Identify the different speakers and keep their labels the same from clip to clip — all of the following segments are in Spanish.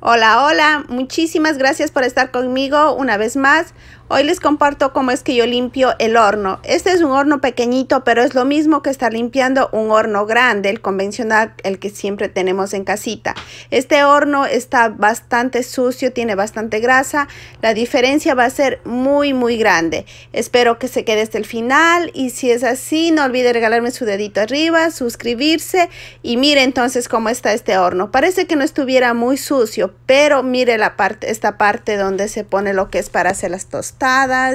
Speaker 1: Hola, hola, muchísimas gracias por estar conmigo una vez más. Hoy les comparto cómo es que yo limpio el horno. Este es un horno pequeñito, pero es lo mismo que estar limpiando un horno grande, el convencional, el que siempre tenemos en casita. Este horno está bastante sucio, tiene bastante grasa. La diferencia va a ser muy, muy grande. Espero que se quede hasta el final y si es así, no olvide regalarme su dedito arriba, suscribirse y mire entonces cómo está este horno. Parece que no estuviera muy sucio, pero mire la parte, esta parte donde se pone lo que es para hacer las tostas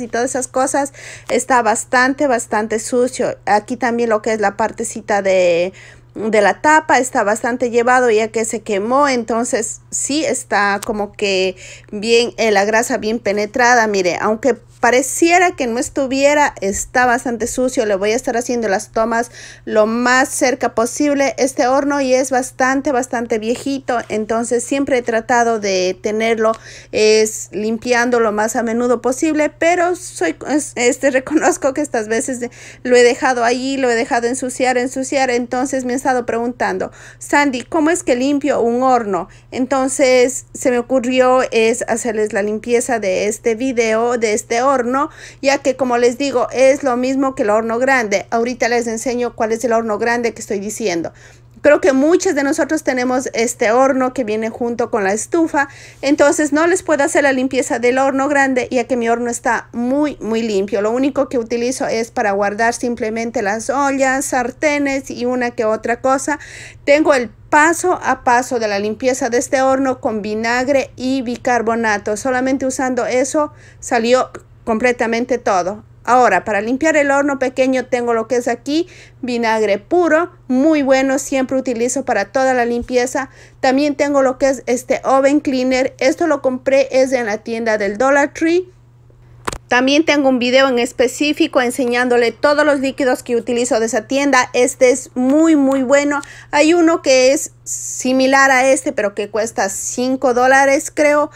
Speaker 1: y todas esas cosas, está bastante, bastante sucio. Aquí también lo que es la partecita de de la tapa está bastante llevado ya que se quemó entonces sí está como que bien eh, la grasa bien penetrada mire aunque pareciera que no estuviera está bastante sucio le voy a estar haciendo las tomas lo más cerca posible este horno y es bastante bastante viejito entonces siempre he tratado de tenerlo es limpiando lo más a menudo posible pero soy este reconozco que estas veces lo he dejado ahí lo he dejado ensuciar ensuciar entonces me preguntando, Sandy, ¿cómo es que limpio un horno? Entonces se me ocurrió es hacerles la limpieza de este video, de este horno, ya que como les digo, es lo mismo que el horno grande. Ahorita les enseño cuál es el horno grande que estoy diciendo. Creo que muchas de nosotros tenemos este horno que viene junto con la estufa, entonces no les puedo hacer la limpieza del horno grande ya que mi horno está muy muy limpio. Lo único que utilizo es para guardar simplemente las ollas, sartenes y una que otra cosa. Tengo el paso a paso de la limpieza de este horno con vinagre y bicarbonato. Solamente usando eso salió completamente todo. Ahora, para limpiar el horno pequeño tengo lo que es aquí, vinagre puro, muy bueno, siempre utilizo para toda la limpieza. También tengo lo que es este oven cleaner, esto lo compré es en la tienda del Dollar Tree. También tengo un video en específico enseñándole todos los líquidos que utilizo de esa tienda. Este es muy, muy bueno. Hay uno que es similar a este, pero que cuesta 5 dólares, creo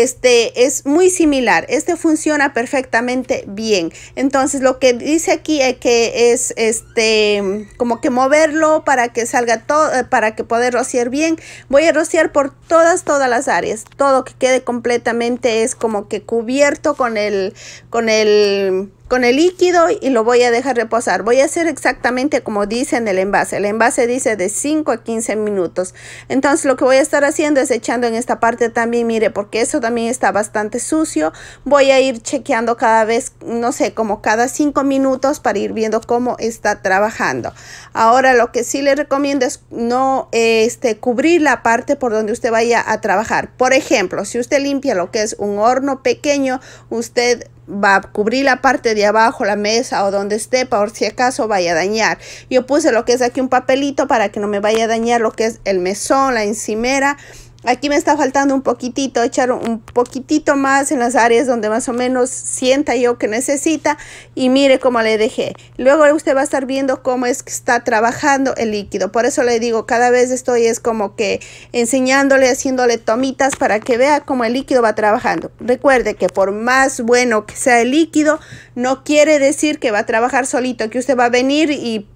Speaker 1: este es muy similar. Este funciona perfectamente bien. Entonces lo que dice aquí es que es este como que moverlo para que salga todo, eh, para que poder rociar bien. Voy a rociar por todas, todas las áreas. Todo que quede completamente es como que cubierto con el, con el con el líquido y lo voy a dejar reposar. Voy a hacer exactamente como dice en el envase. El envase dice de 5 a 15 minutos. Entonces lo que voy a estar haciendo es echando en esta parte también, mire, porque eso también está bastante sucio. Voy a ir chequeando cada vez, no sé, como cada 5 minutos para ir viendo cómo está trabajando. Ahora lo que sí le recomiendo es no este, cubrir la parte por donde usted vaya a trabajar. Por ejemplo, si usted limpia lo que es un horno pequeño, usted va a cubrir la parte de abajo, la mesa o donde esté, por si acaso vaya a dañar. Yo puse lo que es aquí un papelito para que no me vaya a dañar lo que es el mesón, la encimera Aquí me está faltando un poquitito, echar un poquitito más en las áreas donde más o menos sienta yo que necesita y mire cómo le dejé. Luego usted va a estar viendo cómo es que está trabajando el líquido. Por eso le digo, cada vez estoy es como que enseñándole, haciéndole tomitas para que vea cómo el líquido va trabajando. Recuerde que por más bueno que sea el líquido, no quiere decir que va a trabajar solito, que usted va a venir y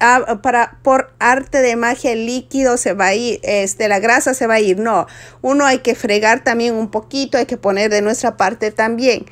Speaker 1: Ah, por, arte de magia el líquido se va a ir, este, la grasa se va a ir. No, uno hay que fregar también un poquito, hay que poner de nuestra parte también.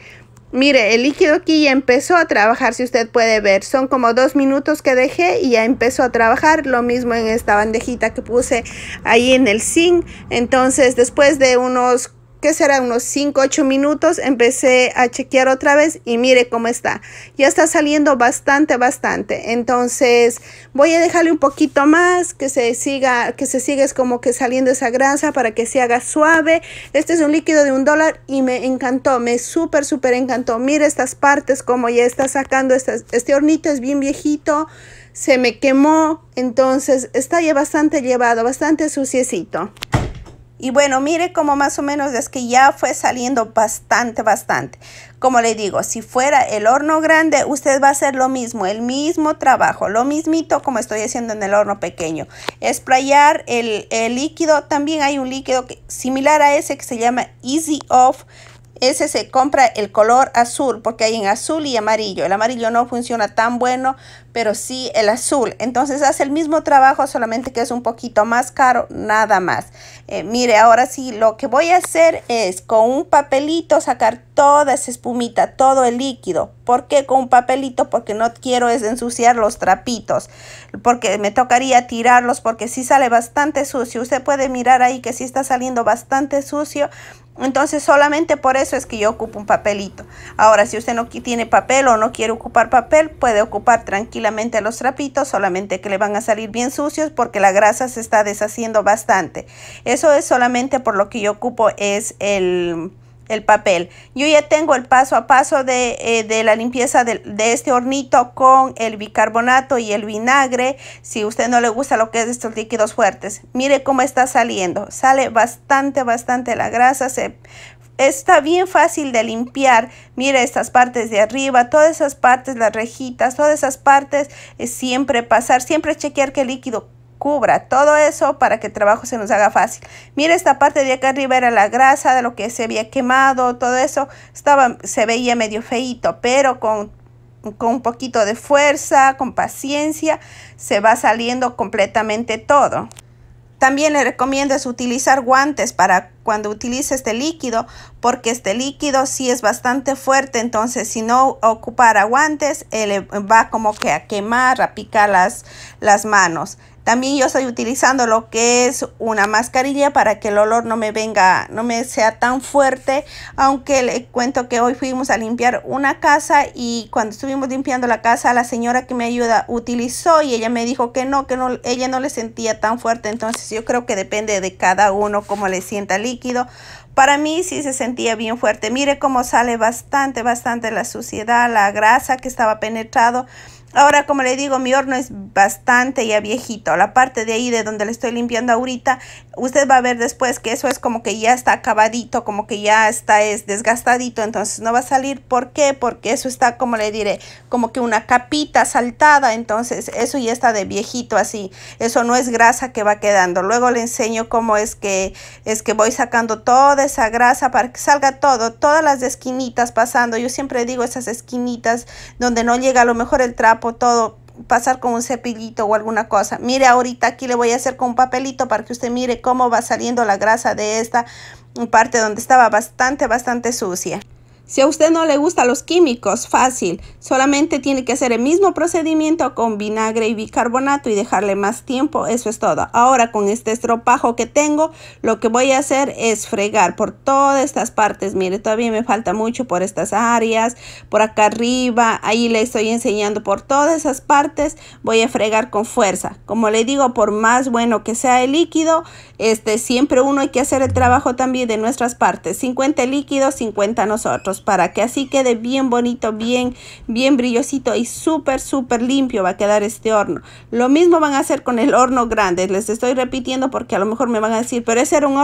Speaker 1: Mire, el líquido aquí ya empezó a trabajar, si usted puede ver. Son como dos minutos que dejé y ya empezó a trabajar. Lo mismo en esta bandejita que puse ahí en el zinc. Entonces, después de unos que será unos 5, 8 minutos, empecé a chequear otra vez y mire cómo está. Ya está saliendo bastante, bastante. Entonces voy a dejarle un poquito más, que se siga, que se siga es como que saliendo esa grasa para que se haga suave. Este es un líquido de un dólar y me encantó, me súper, súper encantó. Mire estas partes como ya está sacando, este hornito es bien viejito se me quemó, entonces está ya bastante llevado, bastante suciecito. Y bueno, mire como más o menos es que ya fue saliendo bastante, bastante. Como le digo, si fuera el horno grande, usted va a hacer lo mismo, el mismo trabajo, lo mismito como estoy haciendo en el horno pequeño. Esprayar el, el líquido, también hay un líquido similar a ese que se llama Easy Off ese se compra el color azul porque hay en azul y amarillo. El amarillo no funciona tan bueno, pero sí el azul. Entonces hace el mismo trabajo, solamente que es un poquito más caro, nada más. Eh, mire, ahora sí, lo que voy a hacer es con un papelito sacar toda esa espumita, todo el líquido. ¿Por qué con un papelito? Porque no quiero es ensuciar los trapitos, porque me tocaría tirarlos porque si sí sale bastante sucio. Usted puede mirar ahí que sí está saliendo bastante sucio entonces solamente por eso es que yo ocupo un papelito. Ahora, si usted no tiene papel o no quiere ocupar papel, puede ocupar tranquilamente los trapitos, solamente que le van a salir bien sucios porque la grasa se está deshaciendo bastante. Eso es solamente por lo que yo ocupo es el el papel. Yo ya tengo el paso a paso de, eh, la limpieza de, este hornito con el bicarbonato y el vinagre. Si usted no le gusta lo que es estos líquidos fuertes, mire cómo está saliendo. Sale bastante, bastante la grasa. Se, está bien fácil de limpiar. Mire estas partes de arriba, todas esas partes, las rejitas, todas esas partes. Eh, siempre pasar, siempre chequear que el líquido cubra todo eso para que el trabajo se nos haga fácil. Mira esta parte de acá arriba era la grasa de lo que se había quemado, todo eso estaba se veía medio feito, pero con con un poquito de fuerza, con paciencia, se va saliendo completamente todo. También le recomiendas utilizar guantes para cuando utilice este líquido, porque este líquido sí es bastante fuerte, entonces si no ocupara guantes, le va como que a quemar, a picar las, las manos. También yo estoy utilizando lo que es una mascarilla para que el olor no me venga, no me sea tan fuerte. Aunque le cuento que hoy fuimos a limpiar una casa y cuando estuvimos limpiando la casa, la señora que me ayuda utilizó y ella me dijo que no, que no, ella no le sentía tan fuerte. Entonces yo creo que depende de cada uno cómo le sienta líquido. Para mí sí se sentía bien fuerte. Mire cómo sale bastante, bastante la suciedad, la grasa que estaba penetrado. Ahora, como le digo, mi horno es bastante ya viejito. La parte de ahí de donde le estoy limpiando ahorita usted va a ver después que eso es como que ya está acabadito, como que ya está es desgastadito, entonces no va a salir. ¿Por qué? Porque eso está, como le diré, como que una capita saltada, entonces eso ya está de viejito así. Eso no es grasa que va quedando. Luego le enseño cómo es que es que voy sacando toda esa grasa para que salga todo, todas las esquinitas pasando. Yo siempre digo esas esquinitas donde no llega a lo mejor el trapo todo pasar con un cepillito o alguna cosa. Mire, ahorita aquí le voy a hacer con un papelito para que usted mire cómo va saliendo la grasa de esta parte donde estaba bastante, bastante sucia. Si a usted no le gustan los químicos, fácil, solamente tiene que hacer el mismo procedimiento con vinagre y bicarbonato y dejarle más tiempo, eso es todo. Ahora con este estropajo que tengo, lo que voy a hacer es fregar por todas estas partes, mire, todavía me falta mucho por estas áreas, por acá arriba, ahí le estoy enseñando por todas esas partes, voy a fregar con fuerza. Como le digo, por más bueno que sea el líquido, este, siempre uno hay que hacer el trabajo también de nuestras partes, 50 líquidos, 50 nosotros para que así quede bien bonito, bien, bien brillosito y súper, súper limpio va a quedar este horno. Lo mismo van a hacer con el horno grande. Les estoy repitiendo porque a lo mejor me van a decir, pero ese era un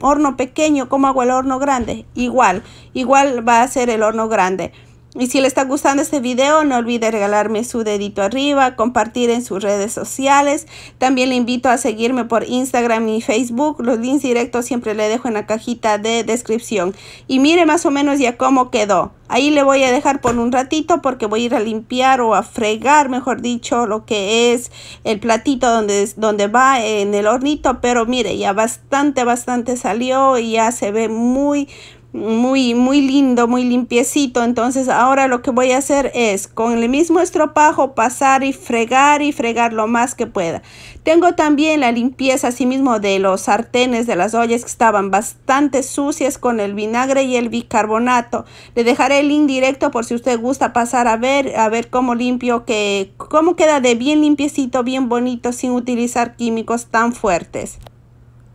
Speaker 1: horno pequeño, ¿cómo hago el horno grande? Igual, igual va a ser el horno grande. Y si le está gustando este video, no olvide regalarme su dedito arriba, compartir en sus redes sociales. También le invito a seguirme por Instagram y Facebook. Los links directos siempre le dejo en la cajita de descripción. Y mire más o menos ya cómo quedó. Ahí le voy a dejar por un ratito porque voy a ir a limpiar o a fregar, mejor dicho, lo que es el platito donde, donde va en el hornito. Pero mire, ya bastante, bastante salió y ya se ve muy, muy, muy lindo, muy limpiecito. Entonces ahora lo que voy a hacer es con el mismo estropajo pasar y fregar y fregar lo más que pueda. Tengo también la limpieza asimismo mismo de los sartenes de las ollas que estaban bastante sucias con el vinagre y el bicarbonato. Le dejaré el link directo por si usted gusta pasar a ver, a ver cómo limpio que, cómo queda de bien limpiecito, bien bonito sin utilizar químicos tan fuertes.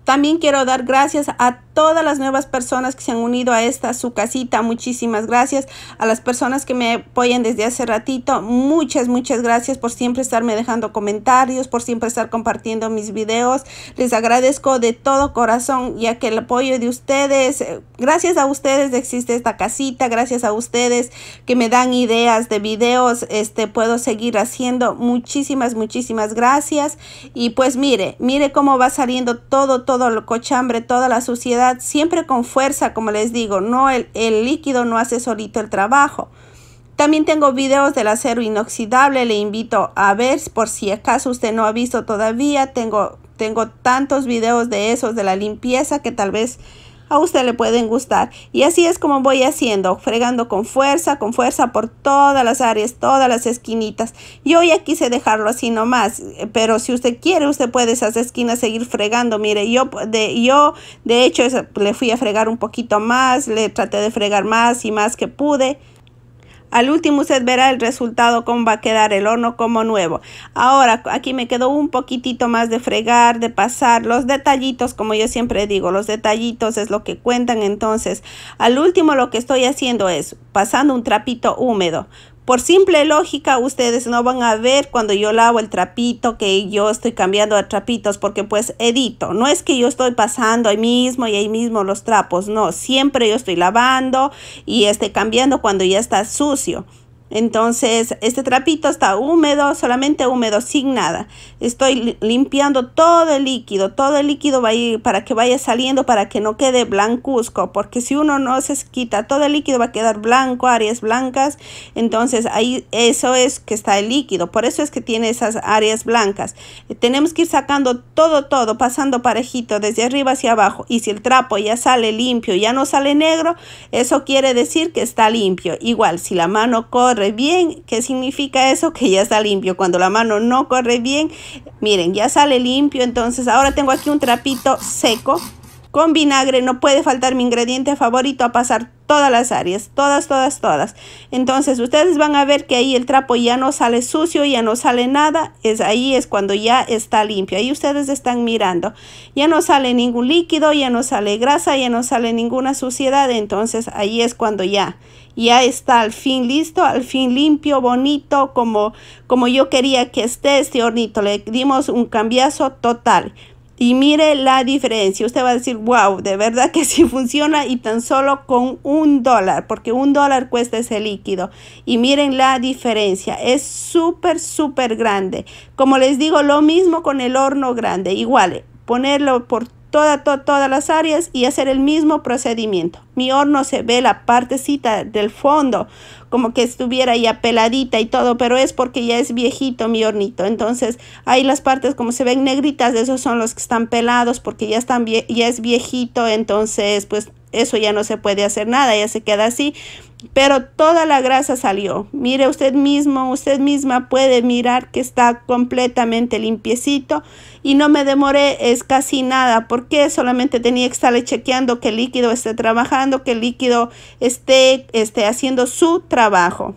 Speaker 1: También quiero dar gracias a todas las nuevas personas que se han unido a esta su casita. Muchísimas gracias. A las personas que me apoyan desde hace ratito, muchas, muchas gracias por siempre estarme dejando comentarios, por siempre estar compartiendo mis videos. Les agradezco de todo corazón, ya que el apoyo de ustedes, eh, gracias a ustedes existe esta casita, gracias a ustedes que me dan ideas de videos, este puedo seguir haciendo. Muchísimas, muchísimas gracias. Y pues mire, mire cómo va saliendo todo, todo el cochambre, toda la suciedad Siempre con fuerza, como les digo, no el, líquido no hace solito el trabajo. También tengo videos del acero inoxidable, le invito a ver por si acaso usted no ha visto todavía. Tengo, tengo tantos videos de esos de la limpieza que tal vez a usted le pueden gustar. Y así es como voy haciendo, fregando con fuerza, con fuerza por todas las áreas, todas las esquinitas. Yo ya quise dejarlo así nomás, pero si usted quiere, usted puede esas esquinas seguir fregando. Mire, yo de, yo, de hecho le fui a fregar un poquito más, le traté de fregar más y más que pude. Al último usted verá el resultado cómo va a quedar el horno como nuevo. Ahora aquí me quedó un poquitito más de fregar, de pasar los detallitos, como yo siempre digo, los detallitos es lo que cuentan. Entonces, al último lo que estoy haciendo es pasando un trapito húmedo por simple lógica, ustedes no van a ver cuando yo lavo el trapito que yo estoy cambiando a trapitos porque pues edito. No es que yo estoy pasando ahí mismo y ahí mismo los trapos, no. Siempre yo estoy lavando y esté cambiando cuando ya está sucio. Entonces, este trapito está húmedo, solamente húmedo, sin nada. Estoy limpiando todo el líquido, todo el líquido va a ir para que vaya saliendo, para que no quede blancuzco, porque si uno no se quita todo el líquido va a quedar blanco, áreas blancas. Entonces, ahí eso es que está el líquido, por eso es que tiene esas áreas blancas. Eh, tenemos que ir sacando todo, todo, pasando parejito desde arriba hacia abajo. Y si el trapo ya sale limpio, ya no sale negro, eso quiere decir que está limpio. Igual, si la mano corre, corre bien, ¿qué significa eso? Que ya está limpio. Cuando la mano no corre bien, miren, ya sale limpio. Entonces ahora tengo aquí un trapito seco con vinagre. No puede faltar mi ingrediente favorito a pasar todas las áreas, todas, todas, todas. Entonces ustedes van a ver que ahí el trapo ya no sale sucio, ya no sale nada, es ahí es cuando ya está limpio. Ahí ustedes están mirando, ya no sale ningún líquido, ya no sale grasa, ya no sale ninguna suciedad, entonces ahí es cuando ya ya está al fin listo, al fin limpio, bonito, como, como yo quería que esté este hornito. Le dimos un cambiazo total. Y mire la diferencia. Usted va a decir, wow, de verdad que sí funciona y tan solo con un dólar, porque un dólar cuesta ese líquido. Y miren la diferencia. Es súper, súper grande. Como les digo, lo mismo con el horno grande. Igual, ponerlo por todas las áreas y hacer el mismo procedimiento. Mi horno se ve la partecita del fondo como que estuviera ya peladita y todo, pero es porque ya es viejito mi hornito. Entonces ahí las partes como se ven negritas, esos son los que están pelados porque ya, están, ya es viejito, entonces pues eso ya no se puede hacer nada, ya se queda así pero toda la grasa salió. Mire usted mismo, usted misma puede mirar que está completamente limpiecito y no me demoré es casi nada porque solamente tenía que estarle chequeando que el líquido esté trabajando, que el líquido esté, haciendo su trabajo.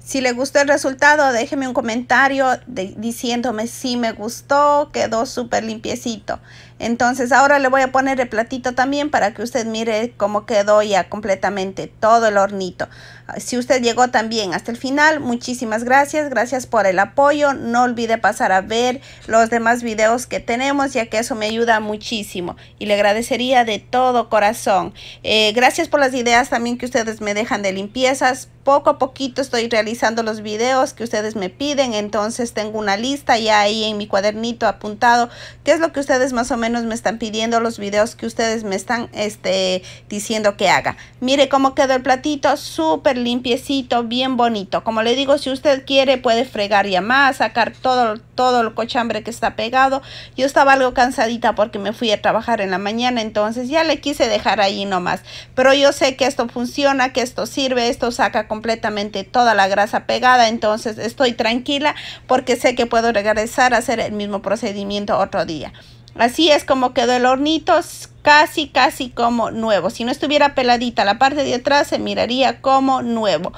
Speaker 1: Si le gustó el resultado, déjeme un comentario diciéndome si me gustó, quedó súper limpiecito. Entonces ahora le voy a poner el platito también para que usted mire cómo quedó ya completamente todo el hornito. Ah, si usted llegó también hasta el final, muchísimas gracias, gracias por el apoyo. No olvide pasar a ver los demás videos que tenemos ya que eso me ayuda muchísimo y le agradecería de todo corazón. Eh, gracias por las ideas también que ustedes me dejan de limpiezas. Poco a poquito estoy realizando los videos que ustedes me piden, entonces tengo una lista ya ahí en mi cuadernito apuntado qué es lo que ustedes más o menos menos me están pidiendo los videos que ustedes me están este, diciendo que haga. Mire cómo quedó el platito, súper limpiecito, bien bonito. Como le digo, si usted quiere puede fregar ya más, sacar todo, todo el cochambre que está pegado. Yo estaba algo cansadita porque me fui a trabajar en la mañana, entonces ya le quise dejar ahí nomás. Pero yo sé que esto funciona, que esto sirve, esto saca completamente toda la grasa pegada, entonces estoy tranquila porque sé que puedo regresar a hacer el mismo procedimiento otro día. Así es como quedó el hornito, casi, casi como nuevo. Si no estuviera peladita la parte de atrás, se miraría como nuevo.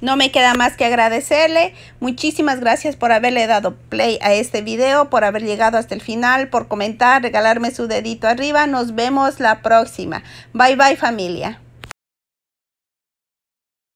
Speaker 1: No me queda más que agradecerle. Muchísimas gracias por haberle dado play a este video, por haber llegado hasta el final, por comentar, regalarme su dedito arriba. Nos vemos la próxima. Bye bye familia.